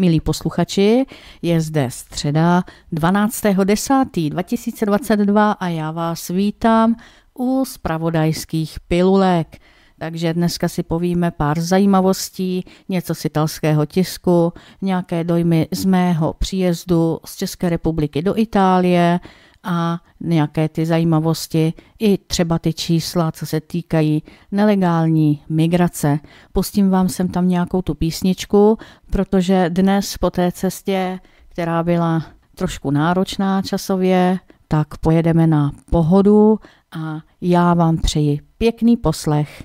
Milí posluchači, je zde středa 12.10.2022 a já vás vítám u spravodajských pilulek. Takže dneska si povíme pár zajímavostí, něco z italského tisku, nějaké dojmy z mého příjezdu z České republiky do Itálie, a nějaké ty zajímavosti, i třeba ty čísla, co se týkají nelegální migrace. Pustím vám sem tam nějakou tu písničku, protože dnes po té cestě, která byla trošku náročná časově, tak pojedeme na pohodu a já vám přeji pěkný poslech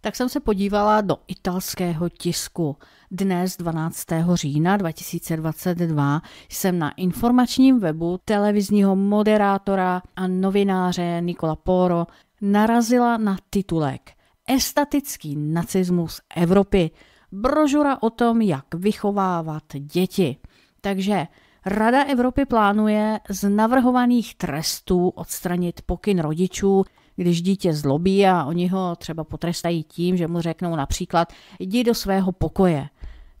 tak jsem se podívala do italského tisku. Dnes 12. října 2022 jsem na informačním webu televizního moderátora a novináře Nikola Poro narazila na titulek Estatický nacismus Evropy. Brožura o tom, jak vychovávat děti. Takže Rada Evropy plánuje z navrhovaných trestů odstranit pokyn rodičů, když dítě zlobí a oni ho třeba potrestají tím, že mu řeknou například jdi do svého pokoje.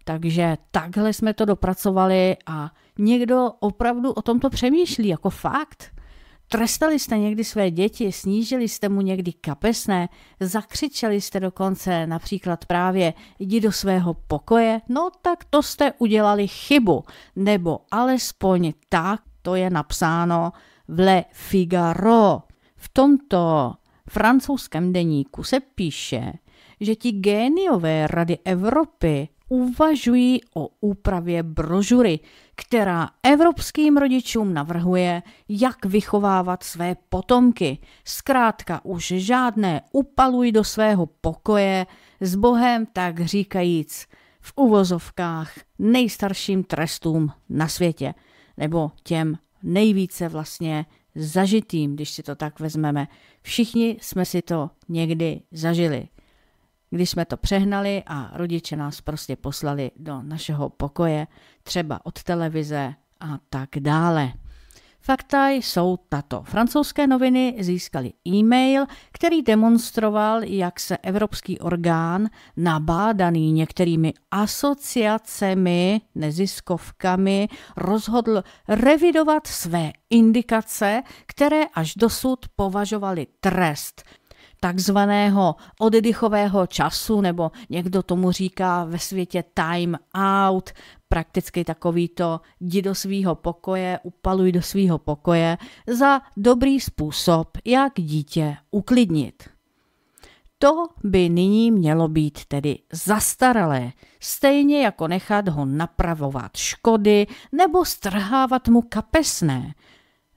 Takže takhle jsme to dopracovali a někdo opravdu o tomto přemýšlí jako fakt. Trestali jste někdy své děti, snížili jste mu někdy kapesné, zakřičeli jste dokonce například právě jdi do svého pokoje, no tak to jste udělali chybu, nebo alespoň tak to je napsáno v Le Figaro. V tomto francouzském deníku se píše, že ti géniové Rady Evropy uvažují o úpravě brožury, která evropským rodičům navrhuje, jak vychovávat své potomky. Zkrátka už žádné upalují do svého pokoje s Bohem, tak říkajíc, v uvozovkách nejstarším trestům na světě, nebo těm nejvíce vlastně zažitým, když si to tak vezmeme. Všichni jsme si to někdy zažili. Když jsme to přehnali a rodiče nás prostě poslali do našeho pokoje, třeba od televize a tak dále. Fakta jsou tato. Francouzské noviny získaly e-mail, který demonstroval, jak se evropský orgán, nabádaný některými asociacemi, neziskovkami, rozhodl revidovat své indikace, které až dosud považovali trest takzvaného oddechového času, nebo někdo tomu říká ve světě time out, prakticky takový to jdi do svýho pokoje, upaluj do svýho pokoje, za dobrý způsob, jak dítě uklidnit. To by nyní mělo být tedy zastaralé, stejně jako nechat ho napravovat škody nebo strhávat mu kapesné –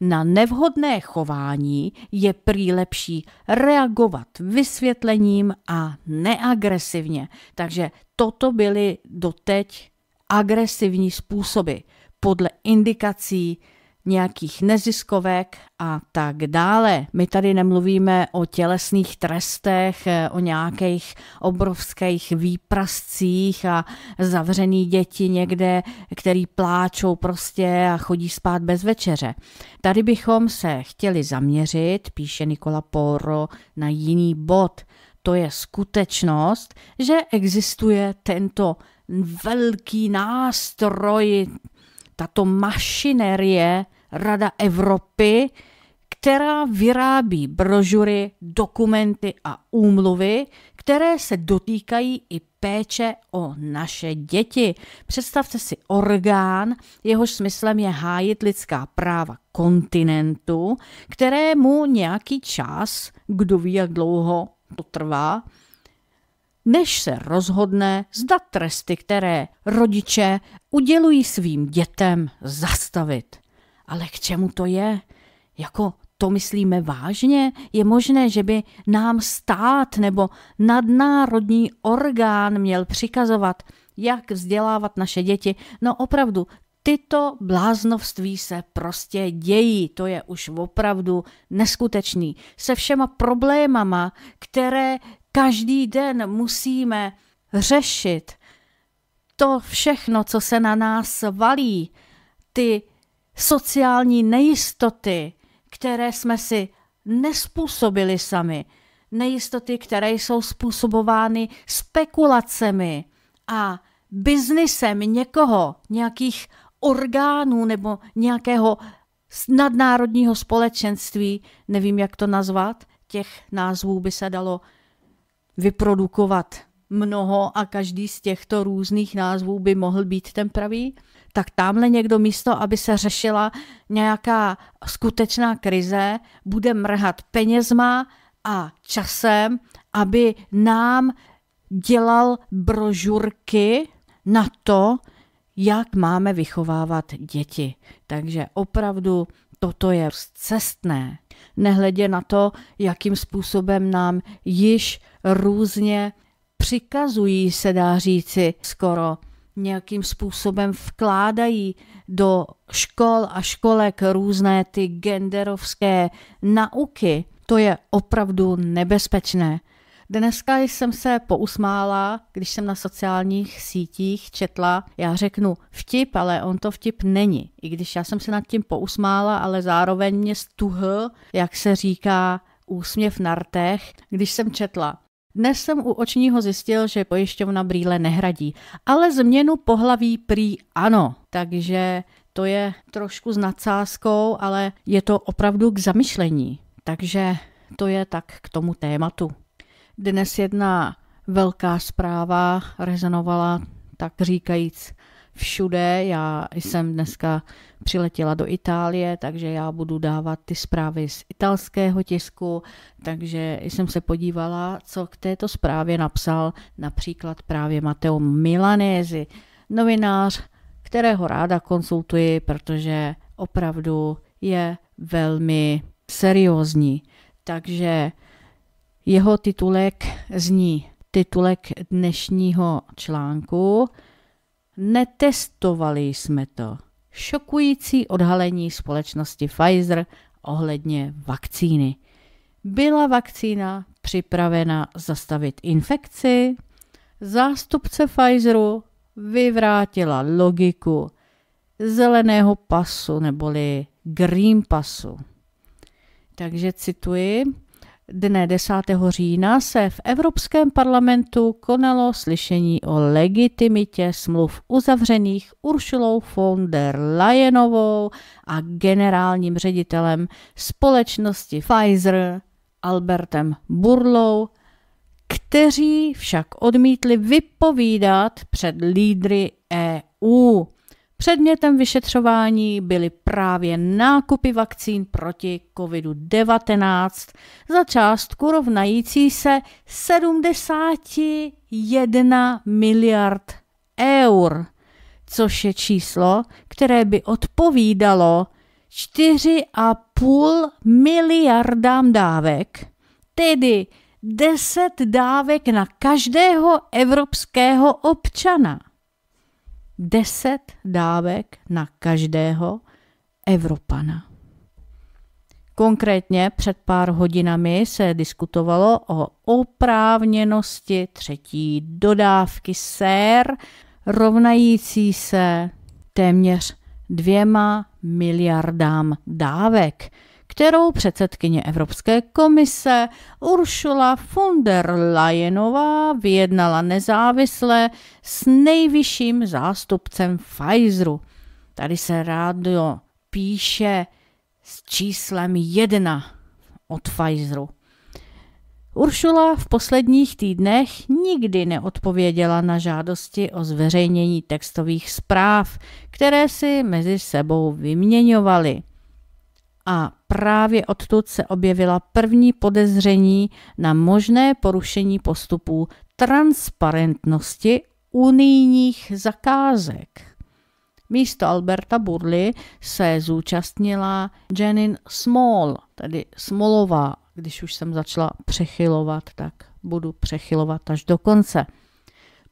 na nevhodné chování je prý lepší reagovat vysvětlením a neagresivně. Takže toto byly doteď agresivní způsoby podle indikací nějakých neziskovek a tak dále. My tady nemluvíme o tělesných trestech, eh, o nějakých obrovských výprascích a zavřený děti někde, který pláčou prostě a chodí spát bez večeře. Tady bychom se chtěli zaměřit, píše Nikola Poro, na jiný bod. To je skutečnost, že existuje tento velký nástroj tato mašinerie Rada Evropy, která vyrábí brožury, dokumenty a úmluvy, které se dotýkají i péče o naše děti. Představte si orgán, jehož smyslem je hájit lidská práva kontinentu, kterému nějaký čas, kdo ví, jak dlouho to trvá, než se rozhodne, zda tresty, které rodiče udělují svým dětem, zastavit. Ale k čemu to je? Jako to myslíme vážně? Je možné, že by nám stát nebo nadnárodní orgán měl přikazovat, jak vzdělávat naše děti? No opravdu, tyto bláznovství se prostě dějí. To je už opravdu neskutečný. Se všema problémama, které Každý den musíme řešit to všechno, co se na nás valí, ty sociální nejistoty, které jsme si nespůsobili sami, nejistoty, které jsou způsobovány spekulacemi a biznisem někoho, nějakých orgánů nebo nějakého nadnárodního společenství, nevím, jak to nazvat, těch názvů by se dalo vyprodukovat mnoho a každý z těchto různých názvů by mohl být ten pravý, tak tamhle někdo místo, aby se řešila nějaká skutečná krize, bude mrhat penězma a časem, aby nám dělal brožurky na to, jak máme vychovávat děti. Takže opravdu toto je cestné. Nehledě na to, jakým způsobem nám již různě přikazují, se dá říci, skoro nějakým způsobem vkládají do škol a školek různé ty genderovské nauky. To je opravdu nebezpečné. Dneska jsem se pousmála, když jsem na sociálních sítích četla, já řeknu vtip, ale on to vtip není. I když já jsem se nad tím pousmála, ale zároveň mě stuhl, jak se říká, úsměv na rtech, když jsem četla. Dnes jsem u očního zjistil, že pojišťovna brýle nehradí, ale změnu pohlaví prý ano, takže to je trošku s nadsázkou, ale je to opravdu k zamyšlení. Takže to je tak k tomu tématu. Dnes jedna velká zpráva rezonovala, tak říkajíc, všude. Já jsem dneska přiletěla do Itálie, takže já budu dávat ty zprávy z italského tisku, takže jsem se podívala, co k této zprávě napsal například právě Matteo Milanézi, novinář, kterého ráda konsultuji, protože opravdu je velmi seriózní. Takže jeho titulek zní titulek dnešního článku Netestovali jsme to. Šokující odhalení společnosti Pfizer ohledně vakcíny. Byla vakcína připravena zastavit infekci? Zástupce Pfizeru vyvrátila logiku zeleného pasu neboli green pasu. Takže cituji, Dne 10. října se v Evropském parlamentu konalo slyšení o legitimitě smluv uzavřených Uršulou von der Leyenovou a generálním ředitelem společnosti Pfizer Albertem Burlou, kteří však odmítli vypovídat před lídry EU. Předmětem vyšetřování byly právě nákupy vakcín proti COVID-19 za částku rovnající se 71 miliard eur, což je číslo, které by odpovídalo 4,5 miliardám dávek, tedy 10 dávek na každého evropského občana. 10 dávek na každého Evropana. Konkrétně před pár hodinami se diskutovalo o oprávněnosti třetí dodávky sér, rovnající se téměř dvěma miliardám dávek kterou předsedkyně Evropské komise Ursula von der Leyenová vyjednala nezávisle s nejvyšším zástupcem Pfizeru. Tady se rádio píše s číslem 1 od Pfizeru. Uršula v posledních týdnech nikdy neodpověděla na žádosti o zveřejnění textových zpráv, které si mezi sebou vyměňovali. A právě odtud se objevila první podezření na možné porušení postupů transparentnosti unijních zakázek. Místo Alberta Burly se zúčastnila Janine Small, tedy Smolová. Když už jsem začala přechylovat, tak budu přechylovat až do konce.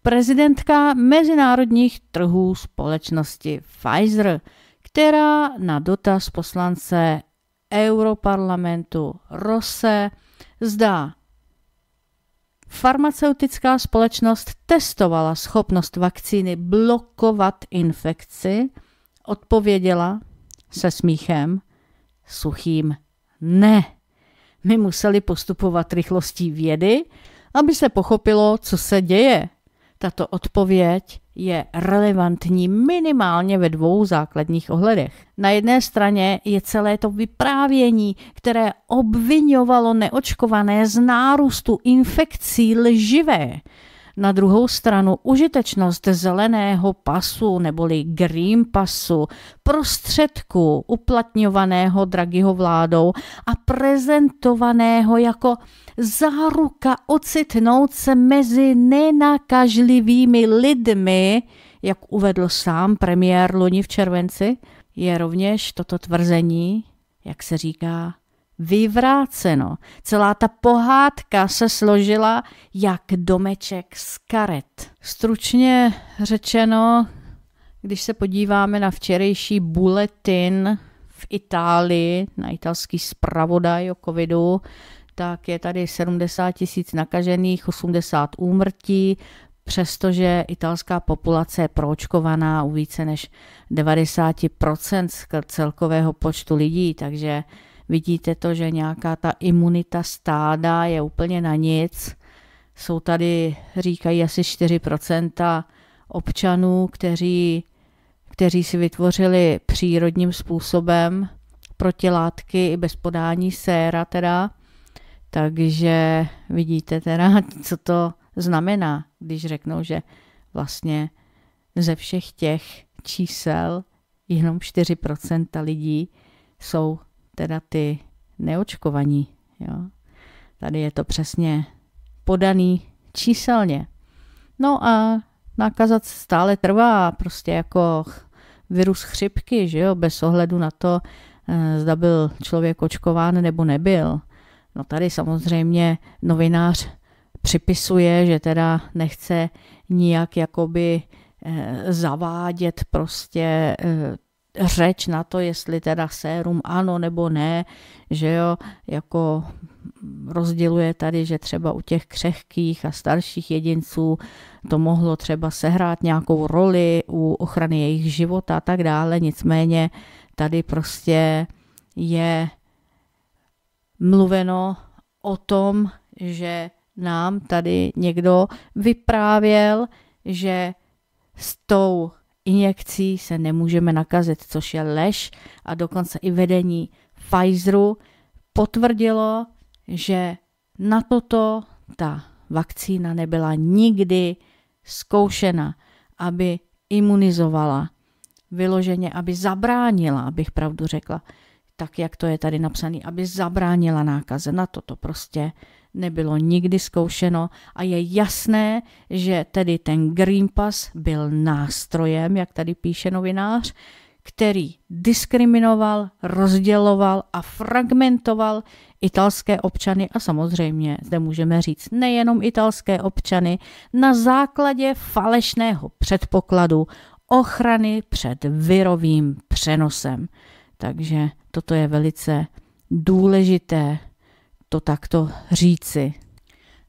Prezidentka mezinárodních trhů společnosti Pfizer, která na dotaz poslance europarlamentu Rose, zda farmaceutická společnost testovala schopnost vakcíny blokovat infekci, odpověděla se smíchem, suchým ne. My museli postupovat rychlostí vědy, aby se pochopilo, co se děje. Tato odpověď je relevantní minimálně ve dvou základních ohledech. Na jedné straně je celé to vyprávění, které obvinovalo neočkované z nárůstu infekcí lživé, na druhou stranu užitečnost zeleného pasu neboli green pasu, prostředku uplatňovaného dragyho vládou a prezentovaného jako záruka ocitnout se mezi nenakažlivými lidmi, jak uvedl sám premiér loni v červenci, je rovněž toto tvrzení, jak se říká, vyvráceno. Celá ta pohádka se složila jak domeček z karet. Stručně řečeno, když se podíváme na včerejší bulletin v Itálii, na italský zpravodaj o covidu, tak je tady 70 tisíc nakažených, 80 úmrtí, přestože italská populace je proočkovaná u více než 90% celkového počtu lidí, takže Vidíte to, že nějaká ta imunita stáda je úplně na nic. Jsou tady, říkají, asi 4% občanů, kteří, kteří si vytvořili přírodním způsobem protilátky i bez podání séra teda. Takže vidíte teda, co to znamená, když řeknou, že vlastně ze všech těch čísel jenom 4% lidí jsou teda ty neočkovaní. Jo. Tady je to přesně podaný číselně. No a nákaza stále trvá, prostě jako virus chřipky, že jo, bez ohledu na to, eh, zda byl člověk očkován nebo nebyl. No tady samozřejmě novinář připisuje, že teda nechce nijak jakoby eh, zavádět prostě eh, řeč na to, jestli teda sérum ano nebo ne, že jo, jako rozděluje tady, že třeba u těch křehkých a starších jedinců to mohlo třeba sehrát nějakou roli u ochrany jejich života a tak dále, nicméně tady prostě je mluveno o tom, že nám tady někdo vyprávěl, že s tou injekcí se nemůžeme nakazit, což je lež a dokonce i vedení Pfizeru potvrdilo, že na toto ta vakcína nebyla nikdy zkoušena, aby imunizovala, vyloženě, aby zabránila, abych pravdu řekla, tak jak to je tady napsané, aby zabránila nákaze. Na toto prostě nebylo nikdy zkoušeno a je jasné, že tedy ten Green Pass byl nástrojem, jak tady píše novinář, který diskriminoval, rozděloval a fragmentoval italské občany a samozřejmě zde můžeme říct nejenom italské občany na základě falešného předpokladu ochrany před virovým přenosem. Takže toto je velice důležité to takto říci.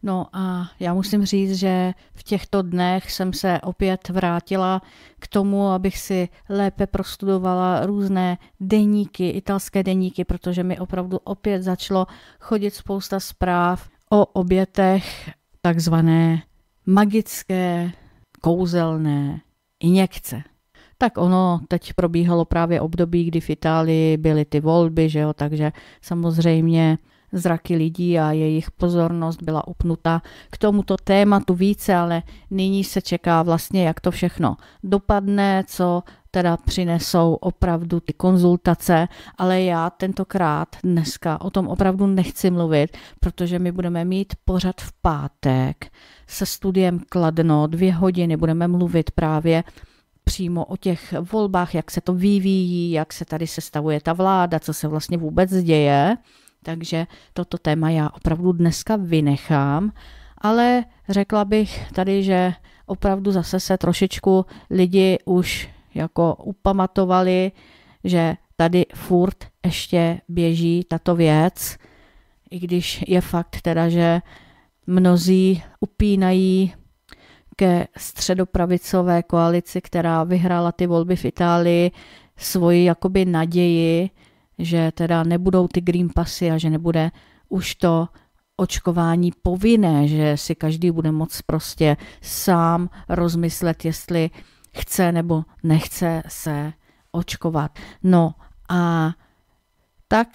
No a já musím říct, že v těchto dnech jsem se opět vrátila k tomu, abych si lépe prostudovala různé deníky, italské deníky, protože mi opravdu opět začalo chodit spousta zpráv o obětech takzvané magické, kouzelné injekce. Tak ono teď probíhalo právě období, kdy v Itálii byly ty volby, že jo, takže samozřejmě zraky lidí a jejich pozornost byla upnuta k tomuto tématu více, ale nyní se čeká vlastně, jak to všechno dopadne, co teda přinesou opravdu ty konzultace, ale já tentokrát dneska o tom opravdu nechci mluvit, protože my budeme mít pořad v pátek se studiem Kladno, dvě hodiny budeme mluvit právě přímo o těch volbách, jak se to vyvíjí, jak se tady sestavuje ta vláda, co se vlastně vůbec děje. Takže toto téma já opravdu dneska vynechám, ale řekla bych tady, že opravdu zase se trošičku lidi už jako upamatovali, že tady furt ještě běží tato věc, i když je fakt teda, že mnozí upínají ke středopravicové koalici, která vyhrála ty volby v Itálii, svoji jakoby naději, že teda nebudou ty green passy a že nebude už to očkování povinné, že si každý bude moc prostě sám rozmyslet, jestli chce nebo nechce se očkovat. No a tak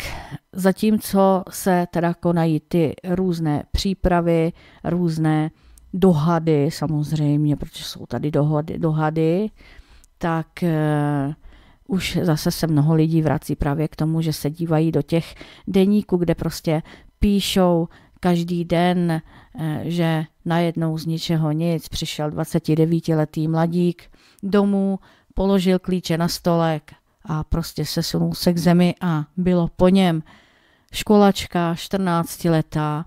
zatímco se teda konají ty různé přípravy, různé dohady samozřejmě, protože jsou tady dohody, dohady tak eh, už zase se mnoho lidí vrací právě k tomu, že se dívají do těch deníků, kde prostě píšou každý den, eh, že najednou z ničeho nic přišel 29-letý mladík domů, položil klíče na stolek a prostě sesunul se k zemi a bylo po něm. Školačka, 14-letá,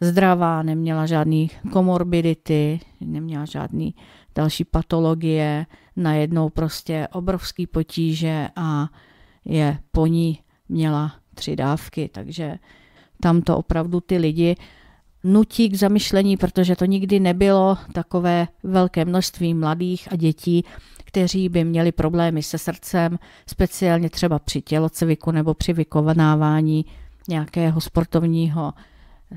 zdravá, neměla žádný komorbidity, neměla žádný další patologie, najednou prostě obrovský potíže a je po ní měla tři dávky, takže tam to opravdu ty lidi nutí k zamyšlení, protože to nikdy nebylo takové velké množství mladých a dětí, kteří by měli problémy se srdcem, speciálně třeba při tělocviku nebo při vykonávání nějakého sportovního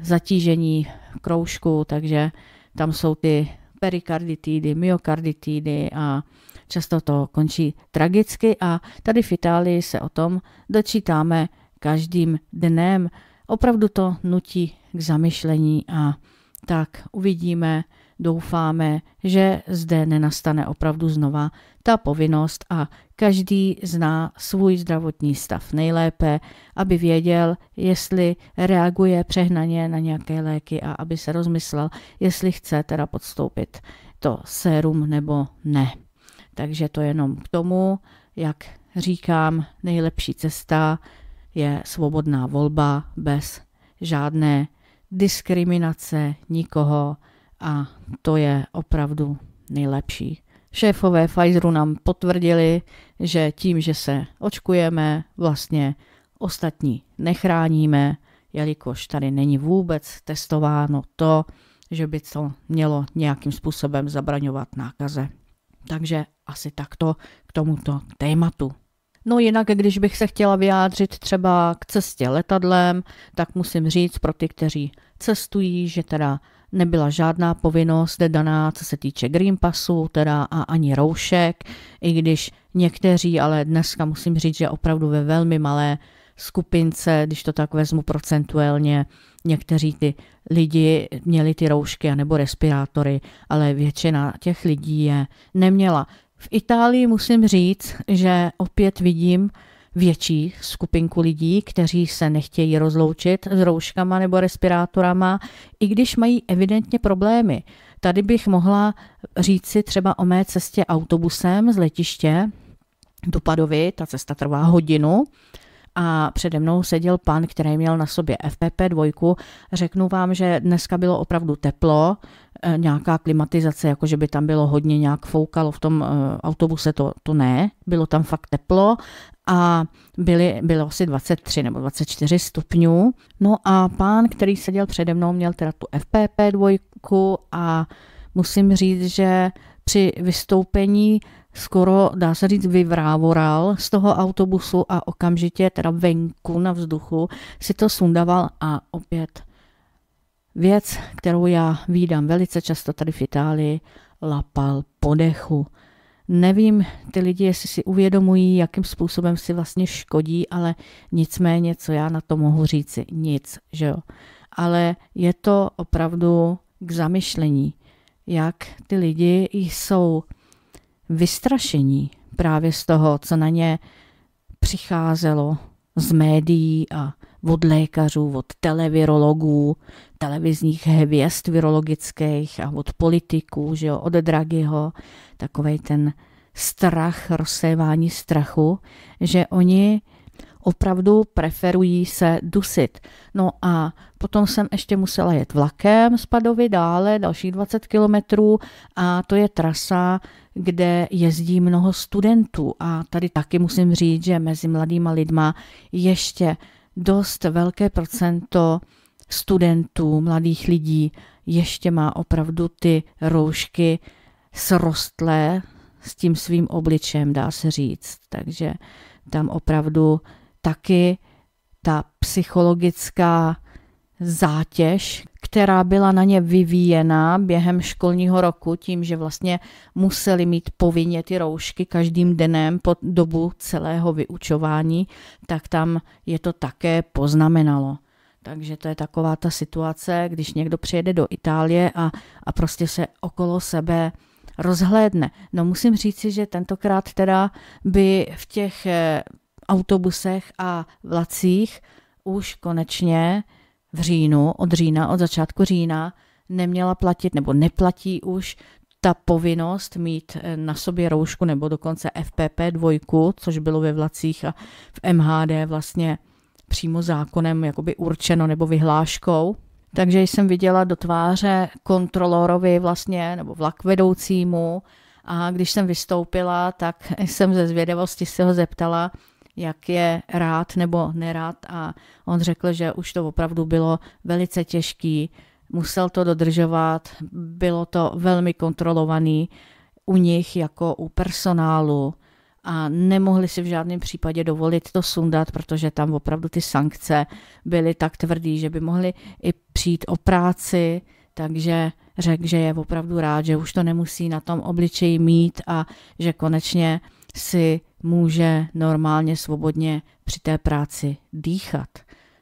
zatížení kroužku, takže tam jsou ty perikarditidy, myokarditidy a Často to končí tragicky a tady v Itálii se o tom dočítáme každým dnem. Opravdu to nutí k zamyšlení a tak uvidíme, doufáme, že zde nenastane opravdu znova ta povinnost a každý zná svůj zdravotní stav nejlépe, aby věděl, jestli reaguje přehnaně na nějaké léky a aby se rozmyslel, jestli chce teda podstoupit to sérum nebo ne. Takže to jenom k tomu, jak říkám, nejlepší cesta je svobodná volba bez žádné diskriminace nikoho a to je opravdu nejlepší. Šéfové Pfizeru nám potvrdili, že tím, že se očkujeme, vlastně ostatní nechráníme, jelikož tady není vůbec testováno to, že by to mělo nějakým způsobem zabraňovat nákaze. Takže asi takto k tomuto tématu. No jinak, když bych se chtěla vyjádřit třeba k cestě letadlem, tak musím říct pro ty, kteří cestují, že teda nebyla žádná povinnost daná, co se týče Green Passu, teda a ani roušek, i když někteří, ale dneska musím říct, že opravdu ve velmi malé skupince, když to tak vezmu procentuálně, někteří ty lidi měli ty roušky nebo respirátory, ale většina těch lidí je neměla. V Itálii musím říct, že opět vidím větší skupinku lidí, kteří se nechtějí rozloučit s rouškama nebo respirátorama, i když mají evidentně problémy. Tady bych mohla říct si třeba o mé cestě autobusem z letiště do Padovy, ta cesta trvá hodinu a přede mnou seděl pan, který měl na sobě FPP2. Řeknu vám, že dneska bylo opravdu teplo, eh, nějaká klimatizace, jako že by tam bylo hodně nějak foukalo v tom eh, autobuse, to, to ne, bylo tam fakt teplo a byly, bylo asi 23 nebo 24 stupňů. No a pán, který seděl přede mnou, měl teda tu FPP2 a musím říct, že při vystoupení skoro, dá se říct, vyvrávoral z toho autobusu a okamžitě teda venku na vzduchu si to sundaval a opět věc, kterou já vídám velice často tady v Itálii, lapal podechu. Nevím ty lidi, jestli si uvědomují, jakým způsobem si vlastně škodí, ale nicméně, co já na to mohu říci, nic, že jo. Ale je to opravdu k zamyšlení, jak ty lidi jsou vystrašení právě z toho, co na ně přicházelo z médií a od lékařů, od televirologů, televizních hvězd virologických a od politiků, že jo, od Dragiho, takovej ten strach, rozsévání strachu, že oni opravdu preferují se dusit. No a potom jsem ještě musela jet vlakem z Padovy dále, dalších 20 kilometrů a to je trasa, kde jezdí mnoho studentů a tady taky musím říct, že mezi mladýma lidma ještě dost velké procento studentů, mladých lidí ještě má opravdu ty roušky srostlé s tím svým obličem, dá se říct. Takže tam opravdu taky ta psychologická zátěž, která byla na ně vyvíjena během školního roku tím, že vlastně museli mít povinně ty roušky každým dnem po dobu celého vyučování, tak tam je to také poznamenalo. Takže to je taková ta situace, když někdo přijede do Itálie a, a prostě se okolo sebe rozhlédne. No musím říci, že tentokrát teda by v těch eh, autobusech a vlacích už konečně v říjnu, od října, od začátku října, neměla platit nebo neplatí už ta povinnost mít eh, na sobě roušku nebo dokonce FPP2, což bylo ve vlacích a v MHD vlastně přímo zákonem jakoby určeno nebo vyhláškou. Takže jsem viděla do tváře kontrolorovi vlastně, nebo vlak vedoucímu a když jsem vystoupila, tak jsem ze zvědavosti se ho zeptala, jak je rád nebo nerád a on řekl, že už to opravdu bylo velice těžký, musel to dodržovat, bylo to velmi kontrolovaný u nich jako u personálu a nemohli si v žádném případě dovolit to sundat, protože tam opravdu ty sankce byly tak tvrdý, že by mohli i přijít o práci, takže řekl, že je opravdu rád, že už to nemusí na tom obličeji mít a že konečně si může normálně svobodně při té práci dýchat.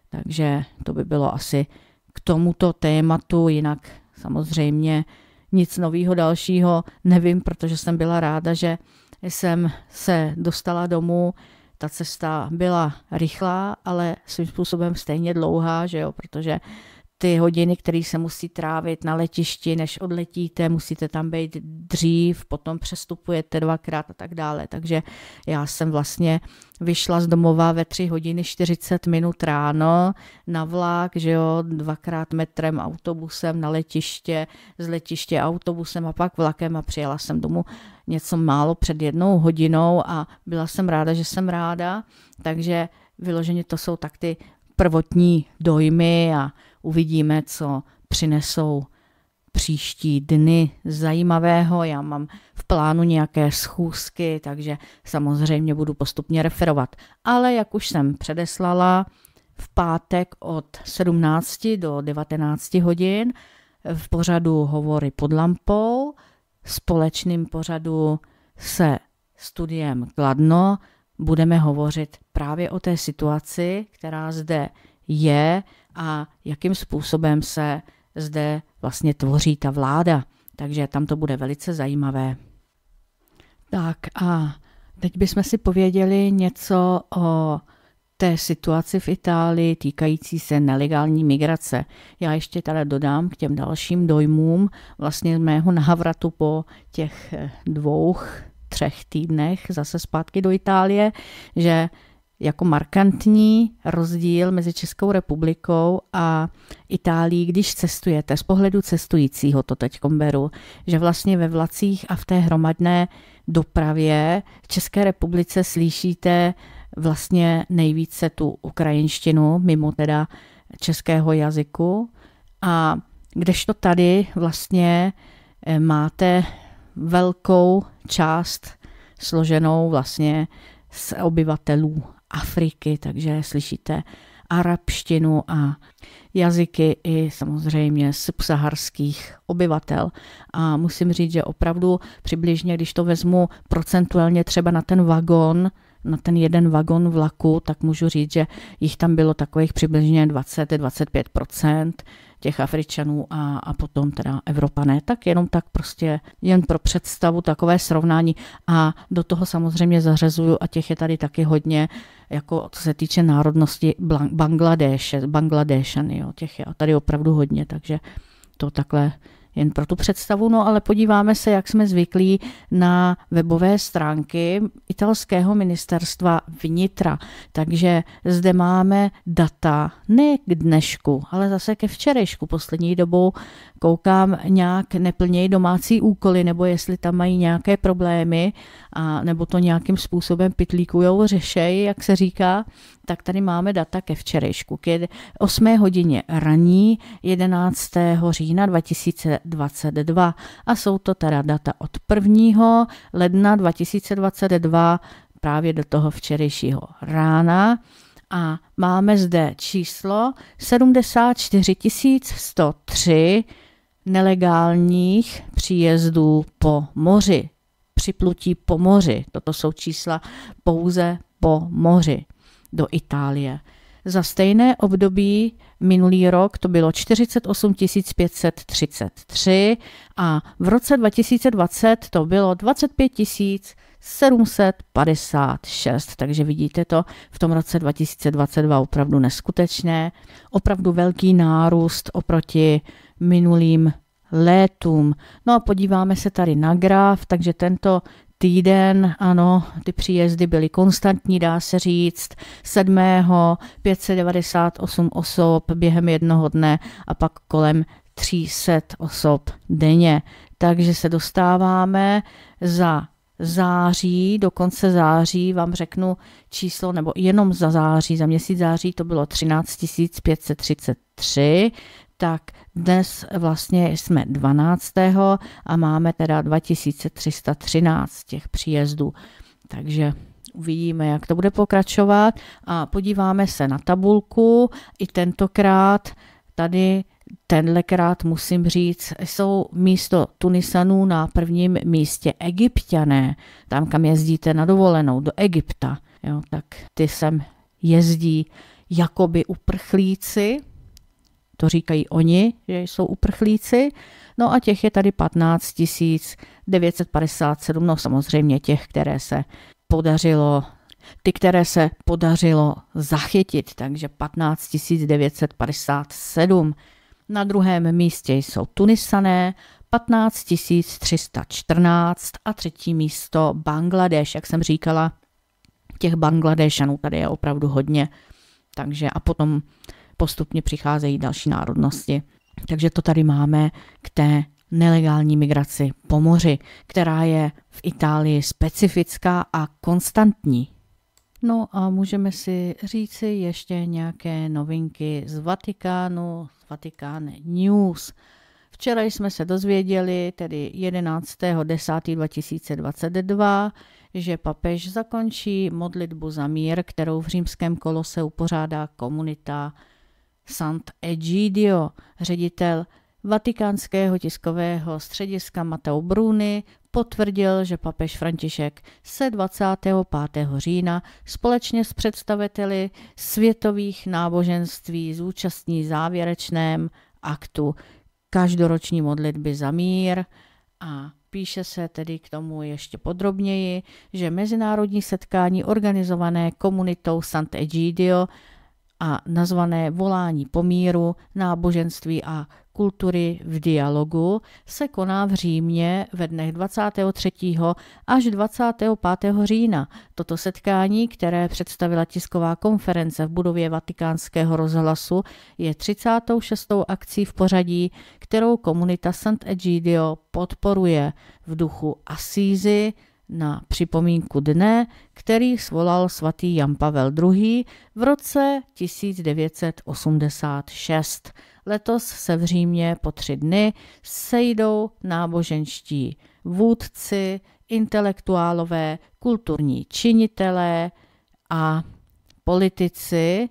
Takže to by bylo asi k tomuto tématu, jinak samozřejmě nic nového dalšího nevím, protože jsem byla ráda, že jsem se dostala domů. Ta cesta byla rychlá, ale svým způsobem stejně dlouhá, že jo, protože uh, ty hodiny, které se musí trávit na letišti, než odletíte, musíte tam být dřív, potom přestupujete dvakrát a tak dále. Takže já jsem vlastně vyšla z domova ve 3 hodiny 40 minut ráno na vlak, že jo, dvakrát metrem, autobusem na letiště, z letiště autobusem a pak vlakem a přijela jsem domů něco málo před jednou hodinou a byla jsem ráda, že jsem ráda, takže vyloženě to jsou tak ty prvotní dojmy a Uvidíme, co přinesou příští dny zajímavého. Já mám v plánu nějaké schůzky, takže samozřejmě budu postupně referovat. Ale jak už jsem předeslala, v pátek od 17 do 19 hodin v pořadu Hovory pod lampou, společným pořadu se studiem Kladno, budeme hovořit právě o té situaci, která zde je a jakým způsobem se zde vlastně tvoří ta vláda. Takže tam to bude velice zajímavé. Tak a teď bychom si pověděli něco o té situaci v Itálii týkající se nelegální migrace. Já ještě teda dodám k těm dalším dojmům vlastně mého návratu po těch dvou, třech týdnech zase zpátky do Itálie, že jako markantní rozdíl mezi Českou republikou a Itálií, když cestujete, z pohledu cestujícího to teď komberu, že vlastně ve vlacích a v té hromadné dopravě v České republice slyšíte vlastně nejvíce tu ukrajinštinu, mimo teda českého jazyku a kdežto tady vlastně eh, máte velkou část složenou vlastně z obyvatelů Afriky, takže slyšíte arabštinu a jazyky i samozřejmě subsaharských obyvatel. A musím říct, že opravdu přibližně, když to vezmu procentuálně třeba na ten vagon, na ten jeden vagon vlaku, tak můžu říct, že jich tam bylo takových přibližně 20-25% těch Afričanů a, a potom teda Evropané. Tak jenom tak prostě, jen pro představu takové srovnání. A do toho samozřejmě zařazuju, a těch je tady taky hodně, jako co se týče národnosti Bangladéše, Bangladéšany, jo, těch je tady opravdu hodně, takže to takhle jen pro tu představu, no ale podíváme se, jak jsme zvyklí na webové stránky italského ministerstva vnitra. Takže zde máme data ne k dnešku, ale zase ke včerejšku. Poslední dobou koukám nějak neplnějí domácí úkoly, nebo jestli tam mají nějaké problémy, a nebo to nějakým způsobem pitlíkujou, řešejí, jak se říká, tak tady máme data ke včerejšku. K 8 hodině raní 11. října 2020 2022 a jsou to teda data od 1. ledna 2022 právě do toho včerejšího rána a máme zde číslo 74 103 nelegálních příjezdů po moři. Připlutí po moři. Toto jsou čísla pouze po moři do Itálie. Za stejné období minulý rok to bylo 48 533 a v roce 2020 to bylo 25 756. Takže vidíte to v tom roce 2022 opravdu neskutečné, opravdu velký nárůst oproti minulým létům. No a podíváme se tady na graf, takže tento týden, ano, ty příjezdy byly konstantní, dá se říct, 7. 598 osob během jednoho dne a pak kolem 300 osob denně. Takže se dostáváme za září, do konce září vám řeknu číslo, nebo jenom za září, za měsíc září to bylo 13 533, tak dnes vlastně jsme 12. a máme teda 2313 těch příjezdů. Takže uvidíme, jak to bude pokračovat a podíváme se na tabulku. I tentokrát tady tenhlekrát musím říct, jsou místo Tunisanů na prvním místě Egyptiané, tam, kam jezdíte na dovolenou, do Egypta. Jo, tak ty sem jezdí jakoby uprchlíci, to říkají oni, že jsou uprchlíci. No a těch je tady 15 957, no samozřejmě těch, které se podařilo ty, které se podařilo zachytit, takže 15 957. Na druhém místě jsou Tunisané, 15 314 a třetí místo Bangladeš, jak jsem říkala, těch Bangladešanů tady je opravdu hodně. Takže a potom postupně přicházejí další národnosti. Takže to tady máme k té nelegální migraci po moři, která je v Itálii specifická a konstantní. No a můžeme si říci ještě nějaké novinky z Vatikánu, z Vatikáne News. Včera jsme se dozvěděli, tedy 11.10.2022, že papež zakončí modlitbu za mír, kterou v římském kolose upořádá komunita Sant Egidio, ředitel vatikánského tiskového střediska Mateo Bruni, potvrdil, že papež František se 25. října společně s představiteli světových náboženství zúčastní závěrečném aktu každoroční modlitby za mír a Píše se tedy k tomu ještě podrobněji, že mezinárodní setkání organizované komunitou Sant'Egidio a nazvané Volání pomíru, náboženství a kultury v dialogu se koná v Římě ve dnech 23. až 25. října. Toto setkání, které představila tisková konference v budově Vatikánského rozhlasu, je 36. akcí v pořadí, kterou komunita Sant Egidio podporuje v duchu Asízy, na připomínku dne, který svolal svatý Jan Pavel II. v roce 1986. Letos se v Římě po tři dny sejdou náboženští vůdci, intelektuálové, kulturní činitelé a politici,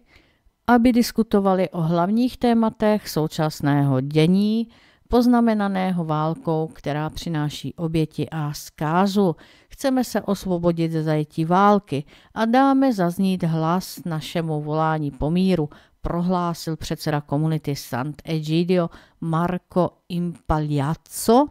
aby diskutovali o hlavních tématech současného dění, poznamenaného válkou, která přináší oběti a zkázu. Chceme se osvobodit ze zajetí války a dáme zaznít hlas našemu volání pomíru, prohlásil předseda komunity Sant'Egidio Marco Impagliazzo.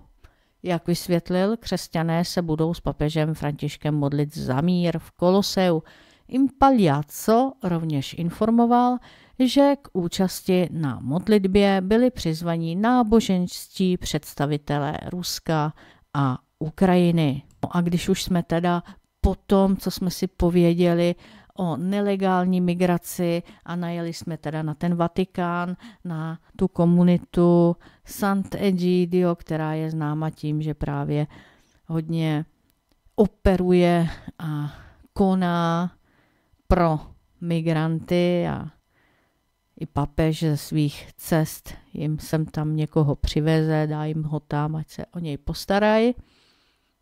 Jak vysvětlil, křesťané se budou s papežem Františkem modlit za mír v Koloseu. Impagliazzo rovněž informoval, že k účasti na modlitbě byli přizvaní náboženští představitelé Ruska a Ukrajiny. No a když už jsme teda po tom, co jsme si pověděli o nelegální migraci a najeli jsme teda na ten Vatikán, na tu komunitu Sant'Egidio, která je známa tím, že právě hodně operuje a koná pro migranty a i papež ze svých cest jim sem tam někoho přiveze, dá jim ho tam, ať se o něj postarají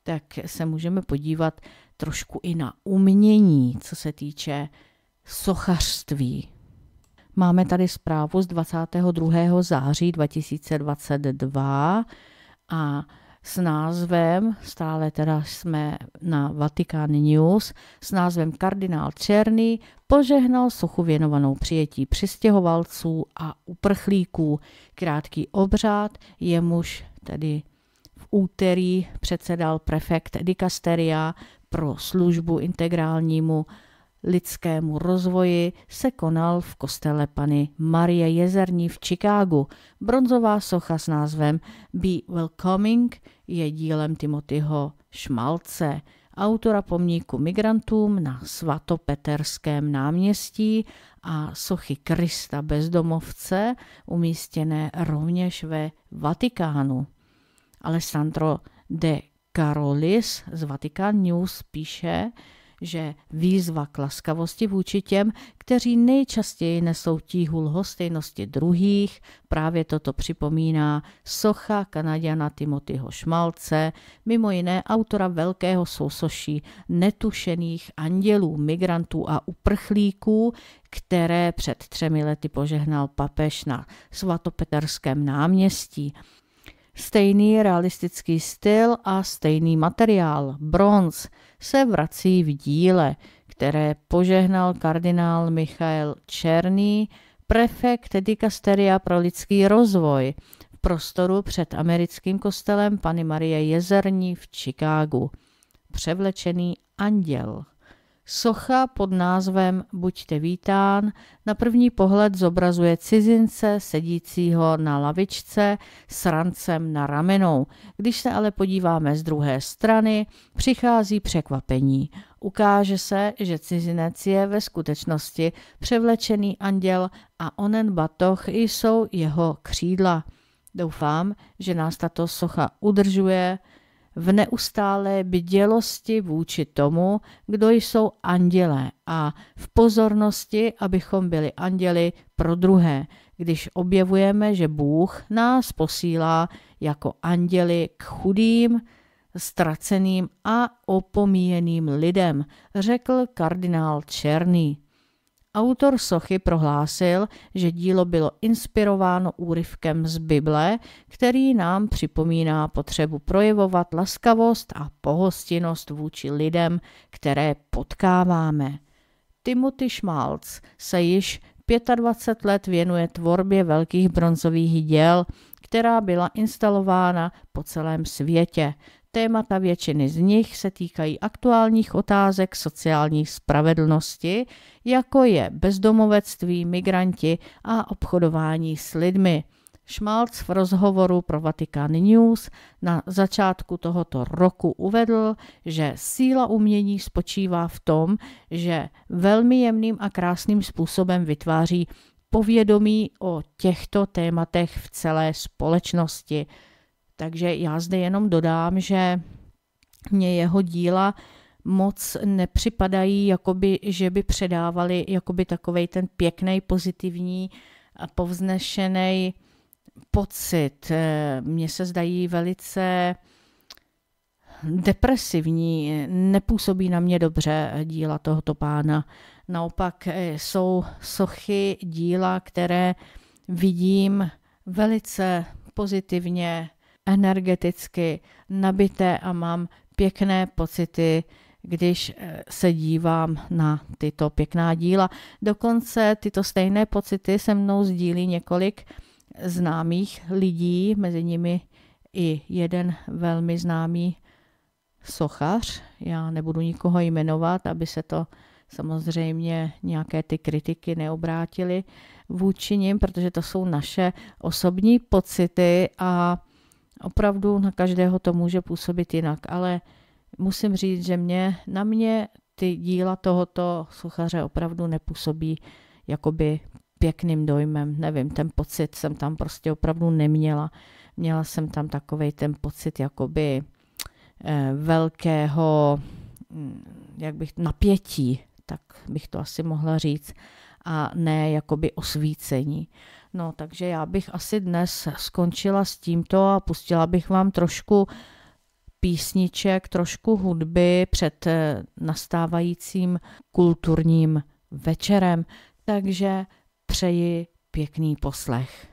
tak se můžeme podívat trošku i na umění, co se týče sochařství. Máme tady zprávu z 22. září 2022 a s názvem, stále teda jsme na Vatikán News, s názvem Kardinál Černý požehnal sochu věnovanou přijetí přistěhovalců a uprchlíků. Krátký obřád, jemuž tedy úterý předsedal prefekt dikasteria pro službu integrálnímu lidskému rozvoji se konal v kostele Pany Marie Jezerní v Chicagu. Bronzová socha s názvem Be Welcoming je dílem Timothyho Šmalce, autora pomníku migrantům na svatopeterském náměstí a sochy Krista bezdomovce, umístěné rovněž ve Vatikánu. Alessandro de Carolis z Vatican News píše, že výzva k laskavosti vůči těm, kteří nejčastěji nesou tíhu lhostejnosti druhých, právě toto připomíná socha Kanaděna Timothyho Šmalce, mimo jiné autora velkého sousoší netušených andělů, migrantů a uprchlíků, které před třemi lety požehnal papež na svatopeterském náměstí. Stejný realistický styl a stejný materiál, bronz, se vrací v díle, které požehnal kardinál Michael Černý, prefekt dikasteria pro lidský rozvoj v prostoru před americkým kostelem Pany Marie Jezerní v Chicagu. Převlečený anděl. Socha pod názvem Buďte vítán na první pohled zobrazuje cizince sedícího na lavičce s rancem na ramenou. Když se ale podíváme z druhé strany, přichází překvapení. Ukáže se, že cizinec je ve skutečnosti převlečený anděl a onen batoh jsou jeho křídla. Doufám, že nás tato socha udržuje, v neustálé bdělosti vůči tomu, kdo jsou andělé a v pozornosti, abychom byli anděli pro druhé, když objevujeme, že Bůh nás posílá jako anděli k chudým, ztraceným a opomíjeným lidem, řekl kardinál Černý. Autor sochy prohlásil, že dílo bylo inspirováno úryvkem z Bible, který nám připomíná potřebu projevovat laskavost a pohostinnost vůči lidem, které potkáváme. Timothy Schmalz se již 25 let věnuje tvorbě velkých bronzových děl, která byla instalována po celém světě. Témata většiny z nich se týkají aktuálních otázek sociální spravedlnosti, jako je bezdomovectví, migranti a obchodování s lidmi. Šmalc v rozhovoru pro Vatikán News na začátku tohoto roku uvedl, že síla umění spočívá v tom, že velmi jemným a krásným způsobem vytváří povědomí o těchto tématech v celé společnosti. Takže já zde jenom dodám, že mě jeho díla moc nepřipadají, jakoby, že by předávali jakoby takovej ten pěkný, pozitivní, povznešený pocit. Eh, mně se zdají velice depresivní, nepůsobí na mě dobře díla tohoto pána. Naopak eh, jsou sochy díla, které vidím velice pozitivně, energeticky nabité a mám pěkné pocity, když eh, se dívám na tyto pěkná díla. Dokonce tyto stejné pocity se mnou sdílí několik známých lidí, mezi nimi i jeden velmi známý sochař. Já nebudu nikoho jmenovat, aby se to samozřejmě nějaké ty kritiky neobrátily vůči nim, protože to jsou naše osobní pocity a Opravdu na každého to může působit jinak, ale musím říct, že mě, na mě ty díla tohoto suchaře opravdu nepůsobí jakoby pěkným dojmem. Nevím, ten pocit jsem tam prostě opravdu neměla. Měla jsem tam takový ten pocit jakoby eh, velkého hm, jak bych, napětí, tak bych to asi mohla říct, a ne jakoby osvícení. No, takže já bych asi dnes skončila s tímto a pustila bych vám trošku písniček, trošku hudby před eh, nastávajícím kulturním večerem. Takže přeji pěkný poslech.